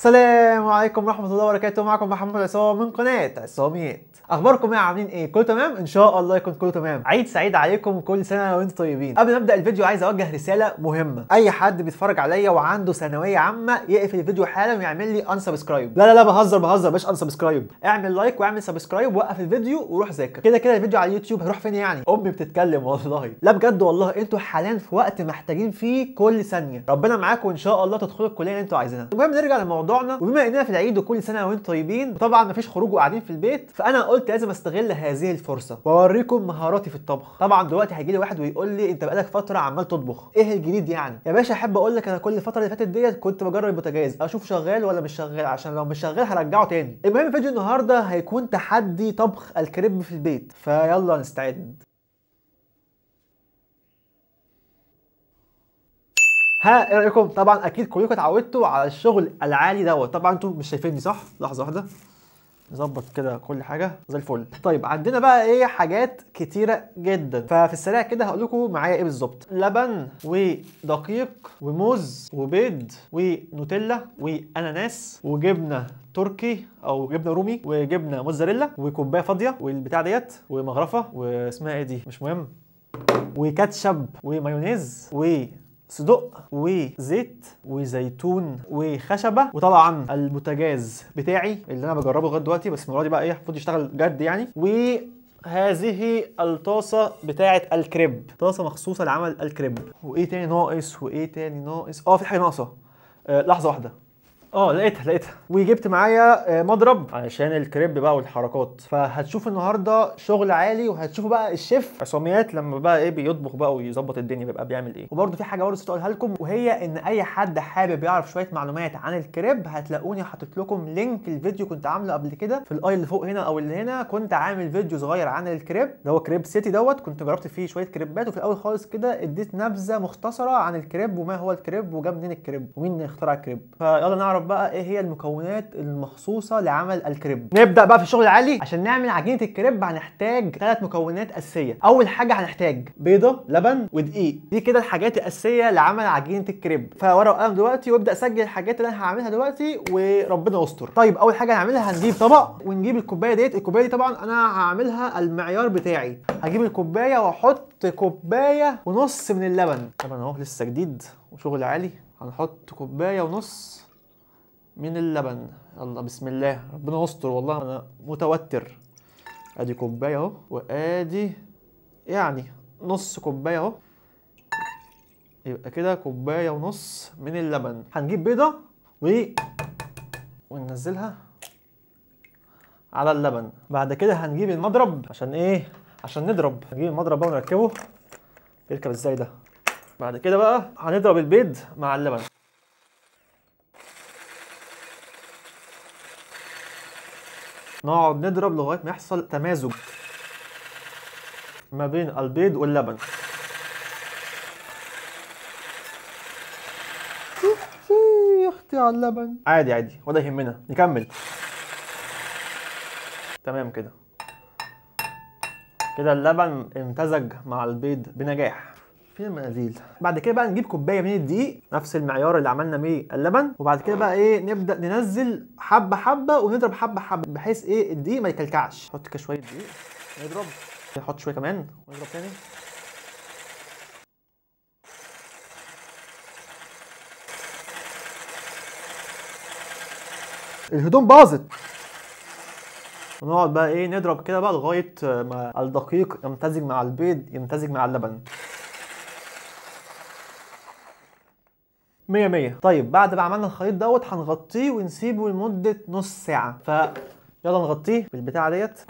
السلام عليكم ورحمه الله وبركاته معكم محمد عصام من قناه عصاميات اخباركم ايه عاملين ايه كله تمام ان شاء الله يكون كله تمام عيد سعيد عليكم كل سنه وانتم طيبين قبل ما ابدا الفيديو عايز اوجه رساله مهمه اي حد بيتفرج عليا وعنده ثانويه عامه يقفل الفيديو حالا ويعمل لي انسبسكرايب لا لا لا بهزر بهزر مش انسبسكرايب اعمل لايك واعمل سبسكرايب وقف الفيديو وروح ذاكر كده كده الفيديو على اليوتيوب هيروح فين يعني امي بتتكلم والله لا بجد والله انتوا حاليا في وقت محتاجين فيه كل ثانيه ربنا معاكم وان شاء الله تدخلوا الكليه اللي انتوا عايزينها المهم نرجع لموضوع موضوعنا وبما اننا في العيد وكل سنه وانتم طيبين وطبعا مفيش خروج وقاعدين في البيت فانا قلت لازم استغل هذه الفرصه واوريكم مهاراتي في الطبخ طبعا دلوقتي هيجي لي واحد ويقول لي انت بقالك فتره عمال تطبخ ايه الجديد يعني يا باشا احب اقول لك انا كل الفتره اللي فاتت ديت كنت بجرب البوتاجاز اشوف شغال ولا مش شغال عشان لو مش شغال هرجعه تاني المهم فيديو النهارده هيكون تحدي طبخ الكريب في البيت فيلا نستعد ها ايه رايكم طبعا اكيد كلكم اتعودتوا على الشغل العالي دوت طبعا انتوا مش شايفيني صح لحظه واحده نظبط كده كل حاجه زي الفل طيب عندنا بقى ايه حاجات كتيره جدا ففي السريع كده هقول لكم معايا ايه بالظبط لبن ودقيق وموز وبيض ونوتيلا واناناس وجبنه تركي او جبنه رومي وجبنه موزاريلا وكوبايه فاضيه والبتاع ديت ومغرفه واسمها ايه دي مش مهم وكاتشب ومايونيز و صدق وزيت وزيتون وخشبه وطلع عن البوتاجاز بتاعي اللي انا بجربه لغايه دلوقتي بس المره دي بقى ايه المفروض يشتغل جد يعني و هذه الطاسة بتاعة الكريب طاسة مخصوصة لعمل الكريب وايه تاني ناقص وايه تاني ناقص اه في حاجة ناقصة آه لحظة واحدة اه لقيتها لقيتها وجبت معايا آه، مضرب علشان الكريب بقى والحركات فهتشوف النهارده شغل عالي وهتشوفوا بقى الشيف عصاميات لما بقى ايه بيطبخ بقى ويظبط الدنيا بيبقى بيعمل ايه وبرده في حاجه برضه نسيت اقولها لكم وهي ان اي حد حابب يعرف شويه معلومات عن الكريب هتلاقوني حاطط لكم لينك الفيديو كنت عامله قبل كده في الاي اللي فوق هنا او اللي هنا كنت عامل فيديو صغير عن الكريب اللي هو كريب سيتي دوت كنت جربت فيه شويه كريبات وفي الاول خالص كده اديت نبذه مختصره عن الكريب وما هو الكريب وجاب منين الكريب ومين اخترع الكريب فيلا نعرف نعرف بقى ايه هي المكونات المخصوصه لعمل الكريب نبدا بقى في الشغل العالي عشان نعمل عجينه الكريب هنحتاج ثلاث مكونات اساسيه اول حاجه هنحتاج بيضه لبن ودقيق دي كده الحاجات الاساسيه لعمل عجينه الكريب فورقه وقلم دلوقتي وابدا اسجل الحاجات اللي انا هعملها دلوقتي وربنا يستر طيب اول حاجه هنعملها هنجيب طبق ونجيب الكوبايه ديت الكوبايه دي طبعا انا هعملها المعيار بتاعي هجيب الكوبايه واحط كوبايه ونص من اللبن طبعا اهو لسه جديد وشغل عالي هنحط كوبايه ونص من اللبن يلا بسم الله ربنا يستر والله انا متوتر ادي كوبايه اهو وادي يعني نص كوبايه اهو يبقى كده كوبايه ونص من اللبن هنجيب بيضه و وننزلها على اللبن بعد كده هنجيب المضرب عشان ايه عشان نضرب هنجيب المضرب بقى ونركبه يركب ازاي ده بعد كده بقى هنضرب البيض مع اللبن نقعد نضرب لغايه ما يحصل تمازج ما بين البيض واللبن يا اختي على اللبن عادي عادي ولا يهمنا نكمل تمام كده كده اللبن امتزج مع البيض بنجاح فين المناديل بعد كده بقى نجيب كوبايه من الدقيق نفس المعيار اللي عملنا بيه اللبن وبعد كده بقى ايه نبدا ننزل حبه حبه ونضرب حبه حبه بحيث ايه الدقيق ما يكلكعش نحط كده شويه دقيق نضرب نحط شويه كمان ونضرب تاني الهدوم باظت ونقعد بقى ايه نضرب كده بقى لغايه ما الدقيق يمتزج مع البيض يمتزج مع اللبن 100 100 طيب بعد ما عملنا الخليط دوت هنغطيه ونسيبه لمده نص ساعه ف يلا نغطيه بالبتاعه ديت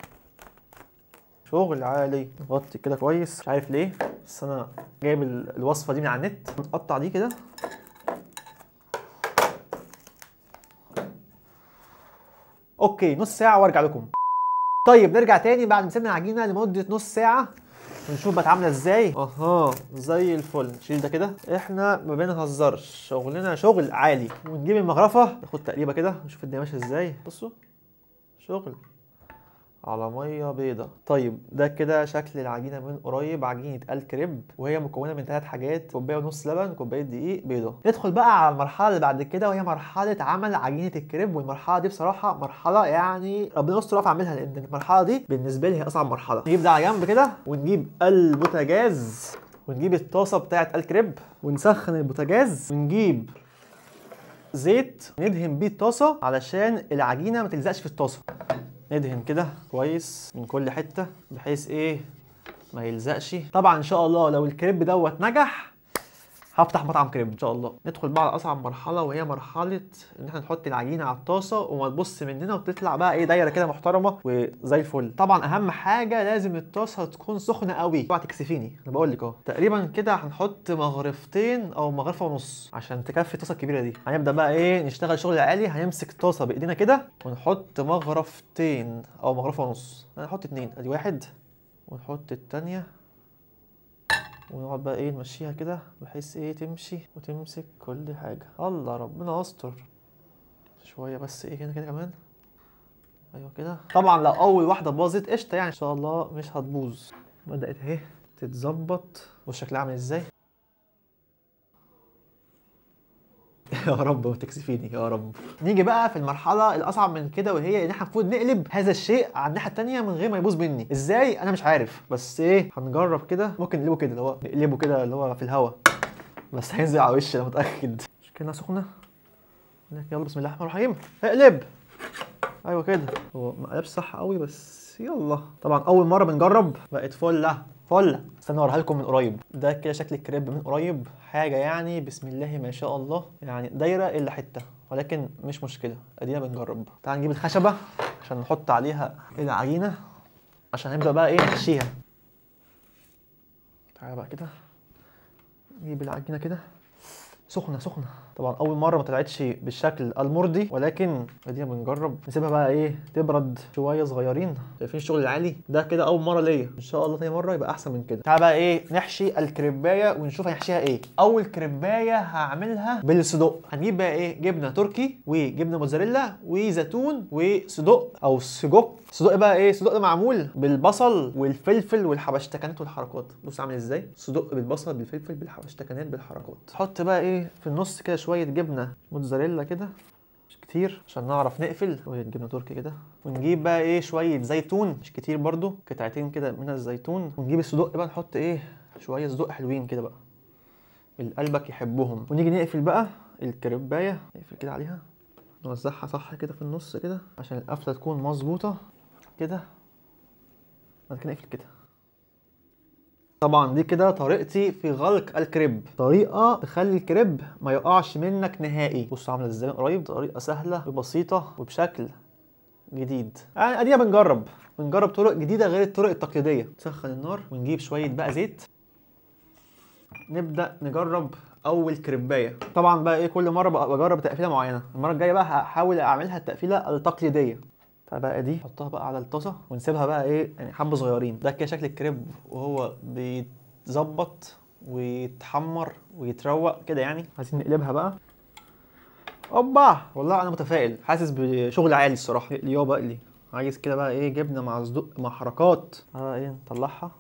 شغل عالي نغطي كده كويس مش عارف ليه بس انا جايب الوصفه دي من على النت نقطع دي كده اوكي نص ساعه وارجع لكم طيب نرجع تاني بعد ما سيبنا العجينه لمده نص ساعه ونشوف بقت عامله ازاي اها زي الفل نشيل ده كده احنا ما بنهزرش شغلنا شغل عالي ونجيب المغرفه ناخد تقريبه كده نشوف الدنيا ماشيه ازاي بصوا شغل على ميه بيضه طيب ده كده شكل العجينه من قريب عجينه الكريب وهي مكونه من ثلاث حاجات كوبايه ونص لبن كوبايه دقيق بيضه ندخل بقى على المرحله اللي بعد كده وهي مرحله عمل عجينه الكريب والمرحله دي بصراحه مرحله يعني ربنا يستر في اعملها لان المرحله دي بالنسبه لي هي اصعب مرحله نجيب ده على جنب كده ونجيب البوتاجاز ونجيب الطاسه بتاعه الكريب ونسخن البوتاجاز ونجيب زيت ندهن بيه الطاسه علشان العجينه ما تلزقش في الطاسه ندهن كده كويس من كل حته بحيث ايه ما يلزقش طبعا ان شاء الله لو الكريب دوت نجح هفتح مطعم كريب ان شاء الله ندخل بقى على اصعب مرحله وهي مرحله ان احنا نحط العجينه على الطاسه وما تبص مننا وتطلع بقى ايه دايره كده محترمه وزي الفل طبعا اهم حاجه لازم الطاسه تكون سخنه قوي اوعى تكسفيني انا بقول لك اهو تقريبا كده هنحط مغرفتين او مغرفه ونص عشان تكفي الطاسه الكبيره دي هنبدا بقى ايه نشتغل شغل عالي هنمسك طاسه بايدينا كده ونحط مغرفتين او مغرفه ونص هنحط اتنين ادي واحد ونحط الثانيه ونقعد بقى ايه نمشيها كده بحيث ايه تمشي وتمسك كل حاجة الله ربنا يستر شوية بس ايه هنا كده كمان ايوه كده طبعا لو اول واحدة باظت قشطة يعني ان شاء الله مش هتبوظ بدأت اهي تتظبط وشكلها عامل ازاي يا رب ما تكسفيني يا رب نيجي بقى في المرحله الاصعب من كده وهي ان احنا المفروض نقلب هذا الشيء على الناحيه الثانيه من غير ما يبوظ مني ازاي انا مش عارف بس ايه هنجرب كده ممكن نقلبه كده اللي هو نقلبه كده اللي هو في الهواء بس هينزل على وشي انا متاكد مش كده سخنه يلا بسم الله الرحمن الرحيم اقلب ايوه كده هو ما قلبش صح قوي بس يلا طبعا اول مره بنجرب بقت فله فله استنى اوريها لكم من قريب ده كده شكل الكريب من قريب حاجه يعني بسم الله ما شاء الله يعني دايره الا حته ولكن مش مشكله ادينا بنجرب تعال نجيب الخشبه عشان نحط عليها العجينه عشان نبدا بقى ايه نحشيها تعالى بقى كده نجيب العجينه كده سخنه سخنه طبعا اول مره ما طلعتش بالشكل المرضي ولكن ادينا بنجرب نسيبها بقى ايه تبرد شويه صغيرين شايفين الشغل العالي ده كده اول مره ليا ان شاء الله تاني مره يبقى احسن من كده تعال بقى ايه نحشي الكريبايه ونشوف هنحشيها ايه اول كريبايه هعملها بالصدق هنجيب بقى ايه جبنه تركي وجبنه موزاريلا وزيتون وصدق او سجق صدق بقى ايه صدق معمول بالبصل والفلفل والحبشتكنات والحركات بص عامل ازاي صدق بالبصل بالفلفل بالحبشتكنات بالحركات حط بقى ايه في النص كده شويه جبنه موتزاريلا كده مش كتير عشان نعرف نقفل شويه جبنه تركي كده ونجيب بقى ايه شويه زيتون مش كتير برضو قطعتين كده من الزيتون ونجيب الصدق بقى نحط ايه شويه صدق حلوين كده بقى اللي قلبك يحبهم ونيجي نقفل بقى الكريبايه نقفل كده عليها نوزعها صح كده في النص كده عشان القفله تكون مظبوطه كده بعد كده نقفل كده طبعا دي كده طريقتي في غلق الكريب طريقه تخلي الكريب ما يقعش منك نهائي بص عامله ازاي قريب طريقه سهله وبسيطه وبشكل جديد يعني ادينا بنجرب بنجرب طرق جديده غير الطرق التقليديه نسخن النار ونجيب شويه بقى زيت نبدا نجرب اول كريبايه طبعا بقى ايه كل مره بجرب تقفيله معينه المره الجايه بقى هحاول اعملها التقفيله التقليديه فبقى دي نحطها بقى على الطاسه ونسيبها بقى ايه يعني حبه صغيرين ده كده شكل الكريب وهو بيتظبط ويتحمر ويتروق كده يعني عايزين نقلبها بقى اوبا والله انا متفائل حاسس بشغل عالي الصراحه اقلي يابا اقلي عايز كده بقى ايه جبنه مع صدق مع حركات اه ايه نطلعها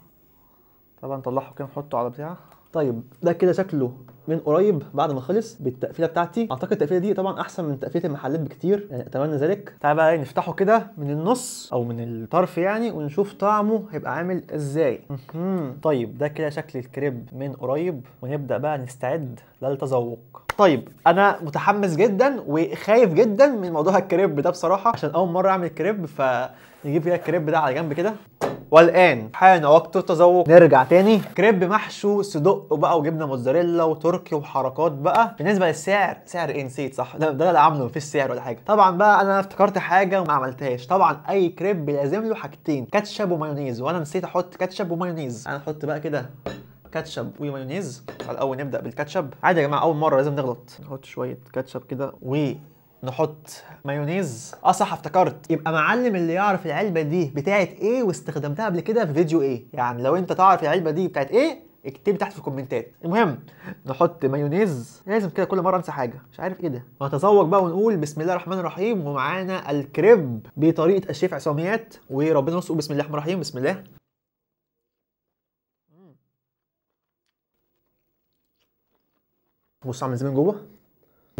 طبعا نطلعه كده نحطه على بتاع طيب ده كده شكله من قريب بعد ما خلص بالتقفيله بتاعتي اعتقد التقفيله دي طبعا احسن من تقفيله المحلات بكتير يعني اتمنى ذلك تعال بقى إيه، نفتحه كده من النص او من الطرف يعني ونشوف طعمه هيبقى عامل ازاي طيب ده كده شكل الكريب من قريب ونبدا بقى نستعد للتذوق طيب انا متحمس جدا وخايف جدا من موضوع الكريب ده بصراحه عشان اول مره اعمل كريب ف نجيب فيها الكريب ده على جنب كده والان حان وقت التذوق نرجع تاني كريب محشو صدق بقى وجبنه موتزاريلا وتركي وحركات بقى بالنسبه للسعر سعر ايه نسيت صح ده ده اللي عامله مفيش سعر ولا حاجه طبعا بقى انا افتكرت حاجه وما عملتهاش طبعا اي كريب لازم له حاجتين كاتشب ومايونيز وانا نسيت احط كاتشب ومايونيز انا احط بقى كده كاتشب ومايونيز على الاول نبدا بالكاتشب عادي يا جماعه اول مره لازم نغلط نحط شويه كاتشب كده و نحط مايونيز اه صح افتكرت يبقى معلم اللي يعرف العلبه دي بتاعه ايه واستخدمتها قبل كده في فيديو ايه يعني لو انت تعرف العلبه دي بتاعه ايه اكتب تحت في الكومنتات المهم نحط مايونيز لازم كده كل مره انسى حاجه مش عارف ايه ده نتذوق بقى ونقول بسم الله الرحمن الرحيم ومعانا الكريب بطريقه الشيف عصاميات وربنا يرزقه بسم الله الرحمن الرحيم بسم الله بص عامل ازاي من جوه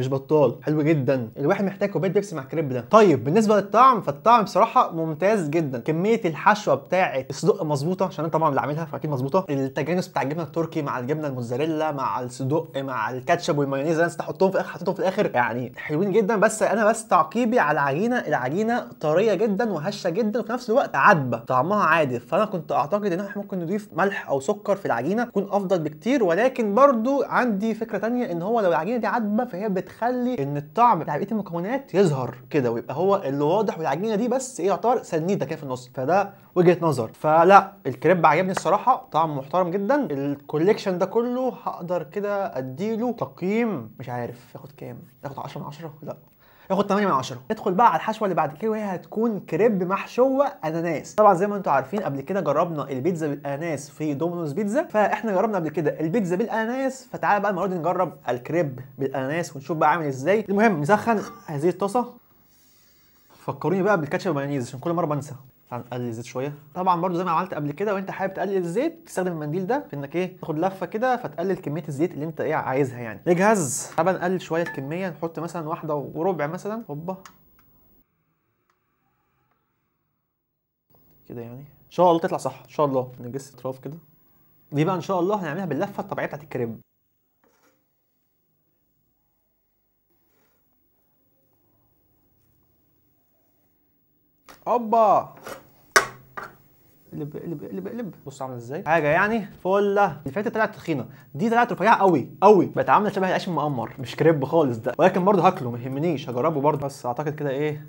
مش بطال حلو جدا الواحد محتاج كوبايه بيبسي مع الكريب ده طيب بالنسبه للطعم فالطعم بصراحه ممتاز جدا كميه الحشوه بتاعه الصدق مظبوطه عشان انا طبعا اللي عاملها فاكيد مظبوطه التجانس بتاع الجبنه التركي مع الجبنه الموتزاريلا مع الصدق مع الكاتشب والمايونيز انا حطهم في الاخر حطيتهم في الاخر يعني حلوين جدا بس انا بس تعقيبي على العجينه العجينه طريه جدا وهشه جدا وفي نفس الوقت عذبه طعمها عادي فانا كنت اعتقد ان احنا ممكن نضيف ملح او سكر في العجينه يكون افضل بكتير ولكن برضو عندي فكره ثانيه ان هو لو العجينه دي عذبه فهي بت بتخلي ان الطعم بتاع بقيه المكونات يظهر كده ويبقى هو اللي واضح والعجينه دي بس ايه يعتبر سنيده كده في النص فده وجهه نظر فلا الكريب عجبني الصراحه طعم محترم جدا الكوليكشن ده كله هقدر كده اديله تقييم مش عارف ياخد كام ياخد 10 من 10 لا ياخد 8 من 10 ادخل بقى على الحشوه اللي بعد كده وهي هتكون كريب محشوه اناناس طبعا زي ما انتم عارفين قبل كده جربنا البيتزا بالاناناس في دومينوز بيتزا فاحنا جربنا قبل كده البيتزا بالاناناس فتعال بقى المره دي نجرب الكريب بالاناناس ونشوف بقى عامل ازاي المهم نسخن هذه الطاسه فكروني بقى بالكاتشب والمايونيز عشان كل مره بنسى هنقلل الزيت شويه طبعا برده زي ما عملت قبل كده وانت حابب تقلل الزيت تستخدم المنديل ده في انك ايه تاخد لفه كده فتقلل كميه الزيت اللي انت ايه عايزها يعني نجهز طبعا نقلل شويه الكميه نحط مثلا واحده وربع مثلا هوبا كده يعني ان شاء الله تطلع صح ان شاء الله نجس اطراف كده دي بقى ان شاء الله هنعملها باللفه الطبيعيه بتاعت الكريب هوبا قلب قلب قلب قلب بص عامله ازاي حاجه يعني فله اللي فاتت طلعت تخينه دي طلعت رفيعه قوي قوي بقت عامله شبه العيش المقمر مش كريب خالص ده ولكن برضه هاكله ما يهمنيش هجربه برضه بس اعتقد كده ايه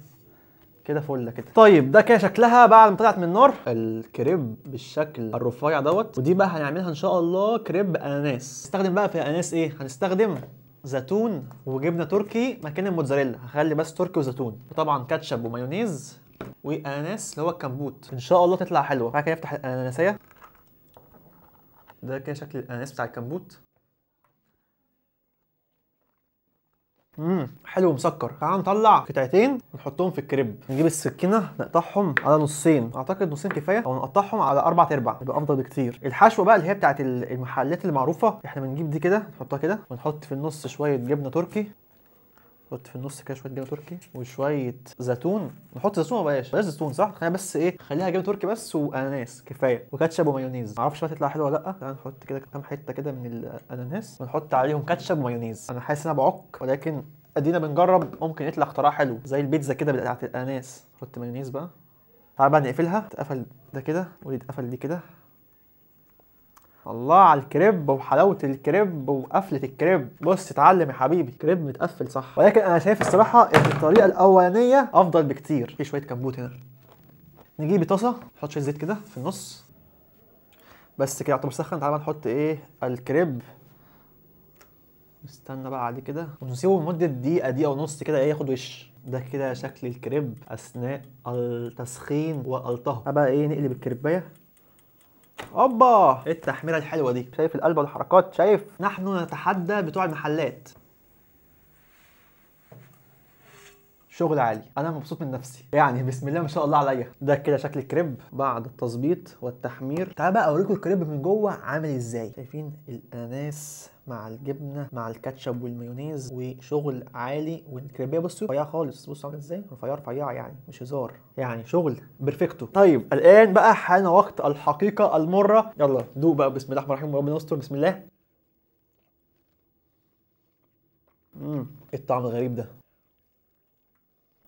كده فله كده طيب ده كده شكلها بعد ما طلعت من النار الكريب بالشكل الرفيع دوت ودي بقى هنعملها ان شاء الله كريب اناناس نستخدم بقى في اناناس ايه هنستخدم زيتون وجبنه تركي مكان الموتزاريلا هخلي بس تركي وزيتون وطبعا كاتشب ومايونيز واناناس اللي هو الكمبوت ان شاء الله تطلع حلوه بعد كده افتح الاناناسيه ده كده شكل الاناناس بتاع الكمبوت امم حلو مسكر تعال نطلع قطعتين نحطهم في الكريب نجيب السكينه نقطعهم على نصين اعتقد نصين كفايه او نقطعهم على اربع ارباع يبقى افضل بكتير الحشوه بقى اللي هي بتاعت المحلات المعروفه احنا بنجيب دي كده نحطها كده ونحط في النص شويه جبنه تركي حط في النص كده شويه جبنه تركي وشويه زيتون نحط زيتون ولا بلاش بلاش زيتون صح خلينا بس ايه خليها جبنه تركي بس واناناس كفايه وكاتشب ومايونيز معرفش هتطلع حلوه ولا لا تعال نحط كده كام حته كده من الاناناس ونحط عليهم كاتشب ومايونيز انا حاسس ان انا بعك ولكن ادينا بنجرب ممكن يطلع اختراع حلو زي البيتزا كده بتاعت الاناناس نحط مايونيز بقى تعال بقى نقفلها تقفل ده كده ودي تقفل دي كده الله على الكريب وحلاوه الكريب وقفله الكريب بص اتعلم يا حبيبي كريب متقفل صح ولكن انا شايف الصراحه ان الطريقه الاولانيه افضل بكتير في شويه كبوت هنا نجيب طاسه نحط شويه زيت كده في النص بس كده يعتبر سخن تعالى نحط ايه الكريب نستنى بقى عليه كده ونسيبه لمده دقيقه دقيقه ونص كده إيه؟ ياخد وش ده كده شكل الكريب اثناء التسخين والطهو بقى ايه نقلب الكريبايه اوبا ايه التحميره الحلوه دي شايف القلب والحركات شايف نحن نتحدى بتوع المحلات شغل عالي انا مبسوط من نفسي يعني بسم الله ما شاء الله عليا ده كده شكل الكريب بعد التظبيط والتحمير تعال بقى اوريكم الكريب من جوه عامل ازاي شايفين الاناناس مع الجبنه مع الكاتشب والمايونيز وشغل عالي والكريبيه بصوا رفيعه خالص بصوا عامله ازاي رفيعه رفيعه يعني مش هزار يعني شغل بيرفكتو طيب الان بقى حان وقت الحقيقه المره يلا دوق بقى بسم الله الرحمن الرحيم ربنا يستر بسم الله امم الطعم الغريب ده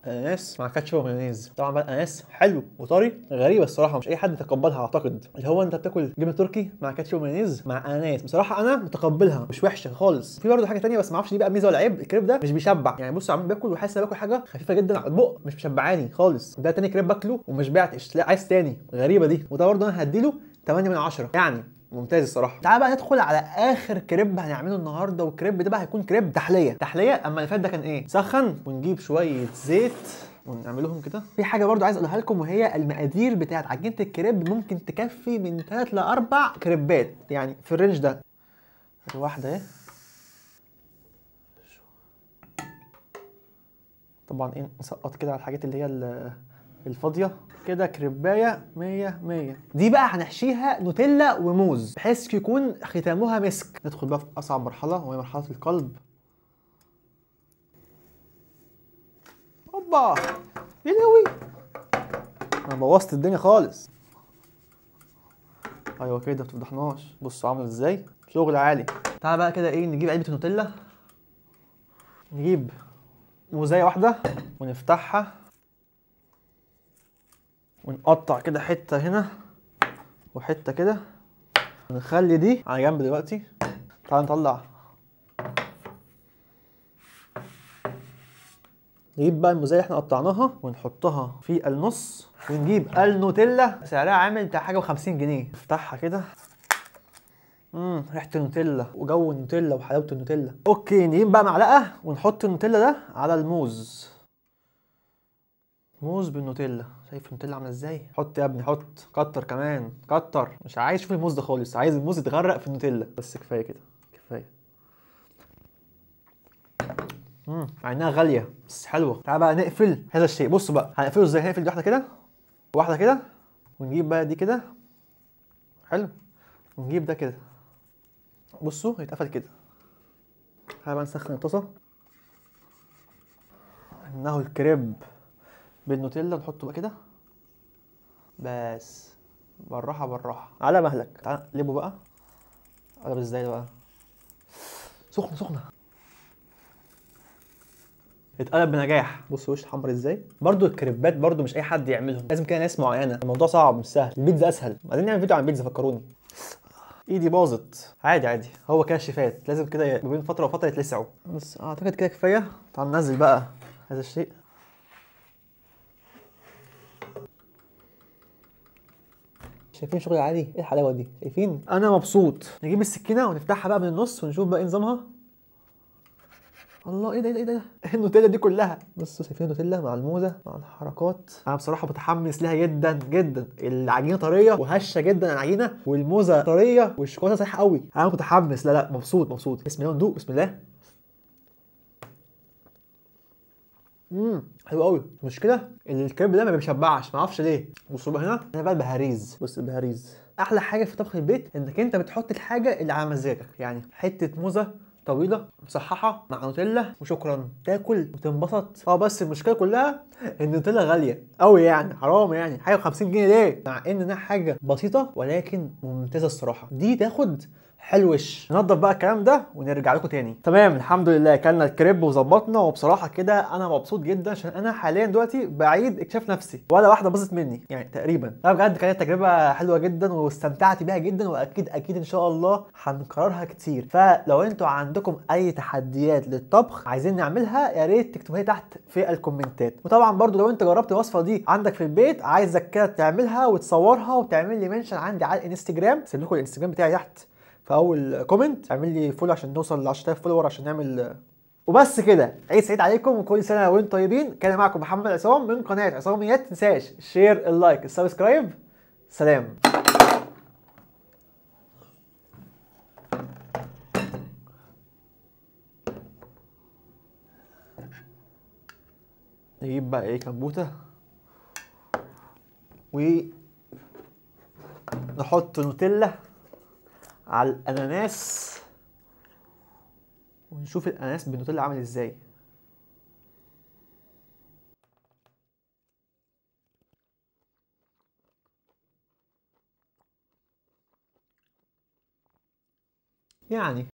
اناناس مع كاتشب ومايونيز طبعا بقى اناناس حلو وطري غريبه الصراحه مش اي حد يتقبلها اعتقد اللي هو انت بتاكل جبنه تركي مع كاتشب ومايونيز مع اناناس بصراحه انا متقبلها مش وحشه خالص في برضه حاجه ثانيه بس ما اعرفش دي بقى ميزه ولا عيب الكريب ده مش بيشبع يعني بص عمال باكل وحاسس باكل حاجه خفيفه جدا على البق مش مشبعاني خالص ده تاني كريب باكله ومش بعتش لا عايز تاني غريبه دي وده برضه انا هديله 8 من 10 يعني ممتاز الصراحه تعال بقى ندخل على اخر كريب هنعمله النهارده والكريب ده بقى هيكون كريب تحليه تحليه اما اللي فات ده كان ايه سخن ونجيب شويه زيت ونعملهم كده في حاجه برضو عايز اقولها لكم وهي المقادير بتاعت عجينه الكريب ممكن تكفي من 3 ل 4 كريبات يعني في الرينج ده ادي واحده اهي طبعا ايه نسقط كده على الحاجات اللي هي اللي الفاضيه كده كريبايه 100 100 دي بقى هنحشيها نوتيلا وموز بحيث يكون ختامها مسك ندخل بقى في اصعب مرحله وهي مرحله القلب اوبا يا إيه لهوي انا بوظت الدنيا خالص ايوه كده تفضحناش بصوا عامله ازاي شغل عالي تعالى بقى كده ايه نجيب علبه النوتيلا نجيب موزايه واحده ونفتحها ونقطع كده حته هنا وحته كده نخلي دي على جنب دلوقتي تعال نطلع نجيب بقى الموزايه اللي احنا قطعناها ونحطها في النص ونجيب النوتيلا سعرها عامل بتاع حاجه و50 جنيه نفتحها كده امم ريحه النوتيلا وجو النوتيلا وحلاوه النوتيلا اوكي نجيب بقى معلقه ونحط النوتيلا ده على الموز موز بالنوتيلا شايف النوتيلا عامله ازاي حط يا ابني حط كتر كمان كتر مش عايز اشوف الموز ده خالص عايز الموز يتغرق في النوتيلا بس كفايه كده كفايه امم عينها غاليه بس حلوه تعال بقى نقفل هذا الشيء بصوا بقى هنقفله ازاي هنقفل دي واحده كده واحده كده ونجيب بقى دي كده حلو ونجيب ده كده بصوا هيتقفل كده تعال بقى نسخن الطاسه انه الكريب بالنوتيلا نحطه بقى كده بس بالراحه بالراحه على مهلك تعال قلبه بقى قلب ازاي بقى سخنه سخنه اتقلب بنجاح بص وش حمر ازاي برضو الكريبات برضو مش اي حد يعملهم لازم كده ناس معينه الموضوع صعب مش سهل البيتزا اسهل بعدين نعمل فيديو عن البيتزا فكروني ايدي باظت عادي عادي هو كده شفات لازم كده ما بين فتره وفتره يتلسعوا بس اعتقد كده كفايه تعال ننزل بقى هذا الشيء شايفين شغل عادي ايه الحلاوه دي شايفين انا مبسوط نجيب السكينه ونفتحها بقى من النص ونشوف بقى ايه نظامها الله ايه ده ايه ده ايه ده النوتيلا دي كلها بصوا شايفين النوتيلا مع الموزه مع الحركات انا بصراحه متحمس لها جدا جدا العجينه طريه وهشه جدا العجينه والموزه طريه والشوكولاته سايحه قوي انا متحمس لا لا مبسوط مبسوط بسم الله ندوق بسم الله امم حلو قوي المشكله ان الكريب ده ما بيشبعش ما اعرفش ليه بصوا هنا هنا بقى البهاريز بص البهاريز احلى حاجه في طبخ البيت انك انت بتحط الحاجه اللي على مزاجك يعني حته موزه طويله مصححه مع نوتيلا وشكرا تاكل وتنبسط اه بس المشكله كلها ان النوتيلا غاليه قوي يعني حرام يعني حاجه 50 جنيه ليه مع انها حاجه بسيطه ولكن ممتازه الصراحه دي تاخد حلوش ننضف بقى الكلام ده ونرجع لكم تاني تمام الحمد لله اكلنا الكريب وظبطنا وبصراحه كده انا مبسوط جدا عشان انا حاليا دلوقتي بعيد اكتشاف نفسي ولا واحده باظت مني يعني تقريبا انا بجد كانت تجربه حلوه جدا واستمتعت بيها جدا واكيد اكيد ان شاء الله هنكررها كتير فلو انتوا عندكم اي تحديات للطبخ عايزين نعملها يا ريت تكتبوها لي تحت في الكومنتات وطبعا برضو لو انت جربت الوصفه دي عندك في البيت عايزك كده تعملها وتصورها وتعمل لي منشن عندي على الانستجرام سيب لكم الانستجرام بتاعي تحت في اول كومنت اعمل لي فولو عشان نوصل ل 10000 فولور عشان نعمل وبس كده عيد سعيد عليكم وكل سنه وانتم طيبين كان معكم محمد عصام من قناه عصاميات ما تنساش الشير اللايك السبسكرايب سلام نجيب بقى ايه و ونحط نوتيلا على الاناناس ونشوف الاناناس بالنوتيلا عامل ازاي يعني